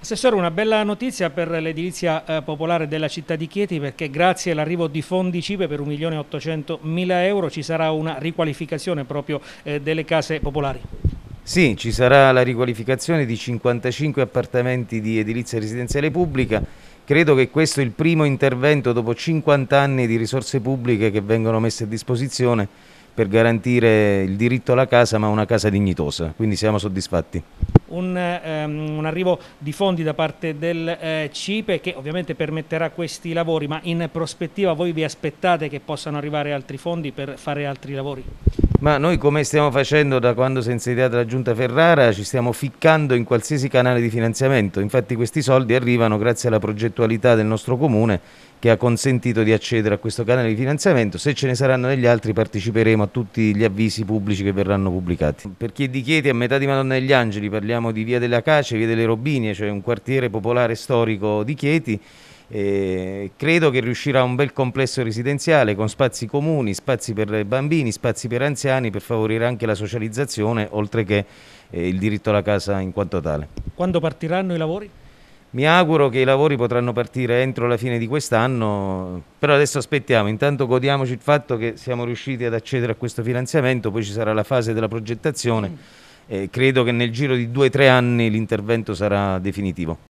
Assessore, una bella notizia per l'edilizia eh, popolare della città di Chieti perché grazie all'arrivo di fondi CIPE per 1.800.000 euro ci sarà una riqualificazione proprio eh, delle case popolari. Sì, ci sarà la riqualificazione di 55 appartamenti di edilizia residenziale pubblica. Credo che questo è il primo intervento dopo 50 anni di risorse pubbliche che vengono messe a disposizione per garantire il diritto alla casa ma una casa dignitosa, quindi siamo soddisfatti un, ehm, un, arrivo di fondi da parte del eh, CIPE che ovviamente permetterà questi lavori, ma in prospettiva voi vi aspettate che possano arrivare altri fondi per fare altri lavori? Ma noi come stiamo facendo da quando si è insediata la Giunta Ferrara ci stiamo ficcando in qualsiasi canale di finanziamento, infatti questi soldi arrivano grazie alla progettualità del nostro comune che ha consentito di accedere a questo canale di finanziamento, se ce ne saranno degli altri parteciperemo a tutti gli avvisi pubblici che verranno pubblicati. Per chi è di Chieti a metà di Madonna degli Angeli parliamo di Via della Cace, Via delle Robinie, cioè un quartiere popolare storico di Chieti eh, credo che riuscirà un bel complesso residenziale con spazi comuni, spazi per bambini, spazi per anziani per favorire anche la socializzazione oltre che eh, il diritto alla casa in quanto tale. Quando partiranno i lavori? Mi auguro che i lavori potranno partire entro la fine di quest'anno, però adesso aspettiamo, intanto godiamoci il fatto che siamo riusciti ad accedere a questo finanziamento, poi ci sarà la fase della progettazione, eh, credo che nel giro di due o tre anni l'intervento sarà definitivo.